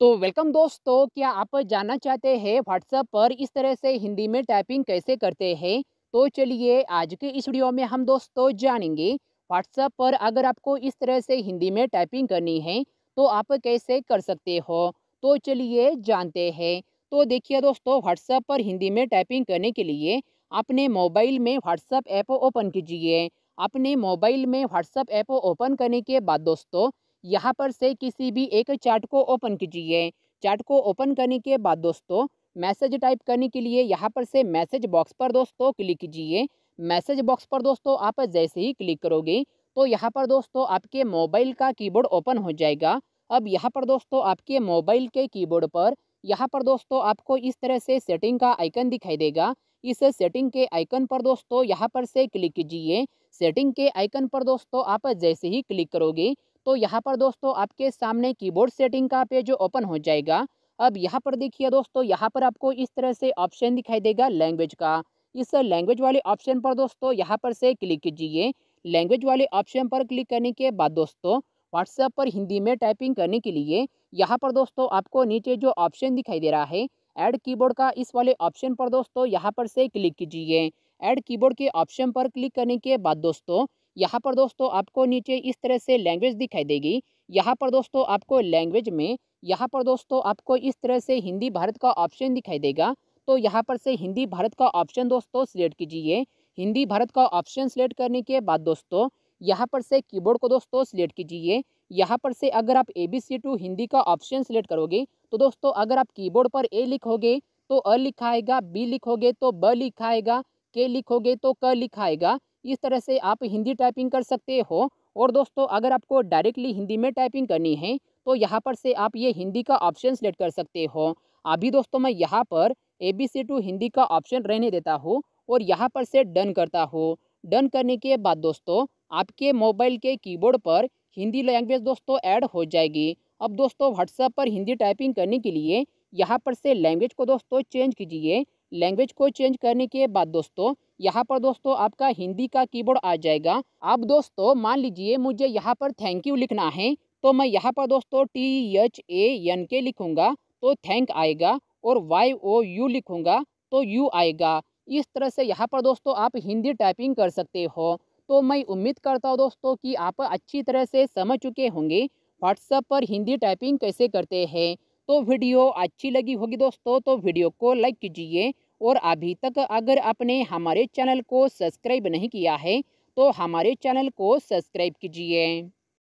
तो वेलकम दोस्तों क्या आप जानना चाहते हैं व्हाट्सएप पर इस तरह से हिंदी में टाइपिंग कैसे करते हैं तो चलिए आज के इस वीडियो में हम दोस्तों जानेंगे व्हाट्सएप पर अगर आपको इस तरह से हिंदी में टाइपिंग करनी है तो आप कैसे कर सकते हो तो चलिए जानते हैं तो देखिए दोस्तों व्हाट्सएप पर हिंदी में टाइपिंग करने के लिए अपने मोबाइल में व्हाट्सएप ऐप ओपन कीजिए अपने मोबाइल में व्हाट्सएप ऐप ओपन करने के बाद दोस्तों यहाँ पर से किसी भी एक चार्ट को ओपन कीजिए चार्ट को ओपन करने के बाद दोस्तों मैसेज टाइप करने के लिए यहाँ पर से मैसेज बॉक्स पर दोस्तों क्लिक कीजिए मैसेज बॉक्स पर दोस्तों आप जैसे ही क्लिक करोगे तो यहाँ पर दोस्तों आपके मोबाइल का कीबोर्ड ओपन हो जाएगा अब यहाँ पर दोस्तों आपके मोबाइल के कीबोर्ड पर यहाँ पर दोस्तों आपको इस तरह से सेटिंग का आइकन दिखाई देगा इस सेटिंग के आइकन पर दोस्तों यहाँ पर से क्लिक कीजिए सेटिंग के आइकन पर दोस्तों आप जैसे ही क्लिक करोगे तो यहाँ पर दोस्तों आपके सामने कीबोर्ड सेटिंग का पेज ओपन हो जाएगा अब यहाँ पर देखिए दोस्तों यहाँ पर आपको इस तरह से ऑप्शन दिखाई देगा लैंग्वेज का इस लैंग्वेज वाले ऑप्शन पर दोस्तों यहाँ पर से क्लिक कीजिए लैंग्वेज वाले ऑप्शन पर क्लिक करने के बाद दोस्तों व्हाट्सएप पर हिंदी में टाइपिंग करने के लिए यहाँ पर दोस्तों आपको नीचे जो ऑप्शन दिखाई दे रहा है ऐड कीबोर्ड का इस वाले ऑप्शन पर दोस्तों यहाँ पर से क्लिक कीजिए ऐड कीबोर्ड के ऑप्शन पर क्लिक करने के बाद दोस्तों यहाँ पर दोस्तों आपको नीचे इस तरह से लैंग्वेज दिखाई देगी यहाँ पर दोस्तों आपको लैंग्वेज में यहाँ पर दोस्तों आपको इस तरह से हिंदी भारत का ऑप्शन दिखाई देगा तो यहाँ पर से हिंदी भारत का ऑप्शन दोस्तों सिलेक्ट कीजिए हिंदी भारत का ऑप्शन सिलेक्ट करने के बाद दोस्तों यहाँ पर से कीबोर्ड को दोस्तों सिलेक्ट कीजिए यहाँ पर से अगर आप A B C to Hindi का ऑप्शन सिलेक्ट करोगे तो दोस्तों अगर आप कीबोर्ड पर ए लिखोगे तो अ लिखा आएगा बी लिखोगे तो ब लिखा आएगा के लिखोगे तो क लिखा आएगा इस तरह से आप हिंदी टाइपिंग कर सकते हो और दोस्तों अगर आपको डायरेक्टली हिंदी में टाइपिंग करनी है तो यहाँ पर से आप ये हिंदी का ऑप्शन सेलेक्ट कर सकते हो अभी दोस्तों मैं यहाँ पर A B C to Hindi का ऑप्शन रहने देता हूँ और यहाँ पर से डन करता हूँ डन करने के बाद दोस्तों आपके मोबाइल के कीबोर्ड पर हिंदी लैंग्वेज दोस्तों ऐड हो जाएगी अब दोस्तों व्हाट्सएप पर हिंदी टाइपिंग करने के लिए यहाँ पर से लैंग्वेज को दोस्तों चेंज कीजिए लैंग्वेज को चेंज करने के बाद दोस्तों यहाँ पर दोस्तों आपका हिंदी का कीबोर्ड आ जाएगा आप दोस्तों मान लीजिए मुझे यहाँ पर थैंक यू लिखना है तो मैं यहाँ पर दोस्तों टी एच ए एन के लिखूँगा तो थैंक आएगा और वाई ओ यू लिखूँगा तो यू आएगा इस तरह से यहाँ पर दोस्तों आप हिंदी टाइपिंग कर सकते हो तो मैं उम्मीद करता हूँ दोस्तों कि आप अच्छी तरह से समझ चुके होंगे व्हाट्सएप पर हिंदी टाइपिंग कैसे करते हैं तो वीडियो अच्छी लगी होगी दोस्तों तो वीडियो को लाइक कीजिए और अभी तक अगर आपने हमारे चैनल को सब्सक्राइब नहीं किया है तो हमारे चैनल को सब्सक्राइब कीजिए